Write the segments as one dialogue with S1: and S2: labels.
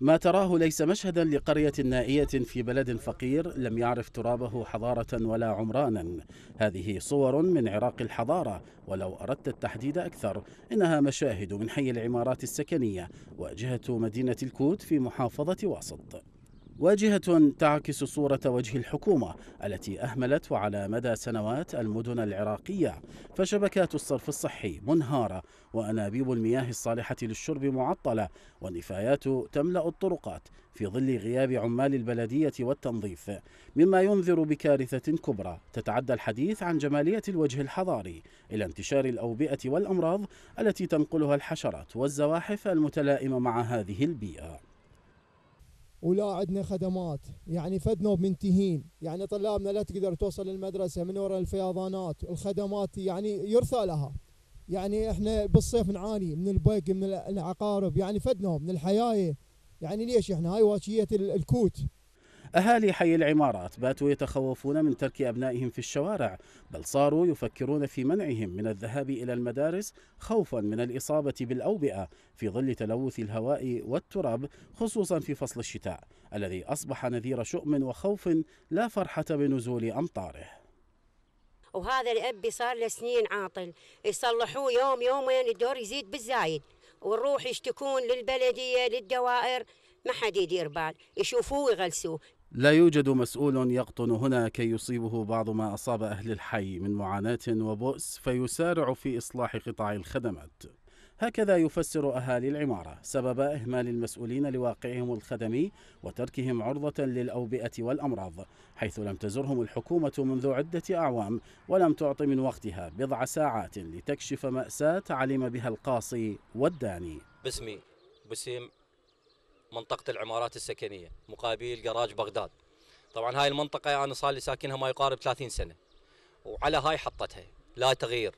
S1: ما تراه ليس مشهدا لقرية نائية في بلد فقير لم يعرف ترابه حضارة ولا عمرانا هذه صور من عراق الحضارة ولو أردت التحديد أكثر إنها مشاهد من حي العمارات السكنية واجهة مدينة الكوت في محافظة واسط واجهة تعكس صورة وجه الحكومة التي أهملت وعلى مدى سنوات المدن العراقية فشبكات الصرف الصحي منهارة وأنابيب المياه الصالحة للشرب معطلة والنفايات تملأ الطرقات في ظل غياب عمال البلدية والتنظيف مما ينذر بكارثة كبرى تتعدى الحديث عن جمالية الوجه الحضاري إلى انتشار الأوبئة والأمراض التي تنقلها الحشرات والزواحف المتلائمة مع هذه البيئة
S2: ولا عندنا خدمات يعني فدنا بمنتهين يعني طلابنا لا تقدر توصل للمدرسة من وراء الفيضانات الخدمات يعني يرثى لها يعني احنا بالصيف نعاني من البيق من العقارب يعني فدنا من الحياة يعني ليش احنا هاي واشية الكوت
S1: أهالي حي العمارات باتوا يتخوفون من ترك أبنائهم في الشوارع بل صاروا يفكرون في منعهم من الذهاب إلى المدارس خوفا من الإصابة بالأوبئة في ظل تلوث الهواء والتراب خصوصا في فصل الشتاء الذي أصبح نذير شؤم وخوف لا فرحة بنزول أمطاره
S2: وهذا الأب صار له سنين عاطل يصلحوه يوم يومين الدور يزيد بالزايد ونروح يشتكون للبلدية للدوائر ما حد يدير بال يشوفوه ويغلسوه
S1: لا يوجد مسؤول يقطن هنا كي يصيبه بعض ما أصاب أهل الحي من معاناة وبؤس فيسارع في إصلاح قطاع الخدمات هكذا يفسر أهالي العمارة سبب إهمال المسؤولين لواقعهم الخدمي وتركهم عرضة للأوبئة والأمراض حيث لم تزرهم الحكومة منذ عدة أعوام ولم تعط من وقتها بضع ساعات لتكشف مأساة علم بها القاصي والداني
S3: باسمي بسيم منطقة العمارات السكنية مقابل جراج بغداد طبعا هاي المنطقة أنا يعني صار لي ساكنها ما يقارب 30 سنة وعلى هاي حطتها لا تغيير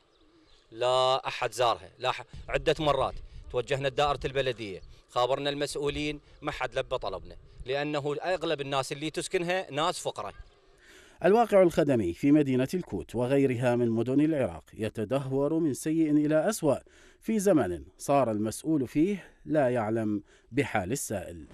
S3: لا أحد زارها لا ح... عدة مرات توجهنا لدائرة البلدية خابرنا المسؤولين ما حد لبى طلبنا لأنه أغلب الناس اللي تسكنها ناس فقرة
S1: الواقع الخدمي في مدينة الكوت وغيرها من مدن العراق يتدهور من سيء إلى أسوأ في زمن صار المسؤول فيه لا يعلم بحال السائل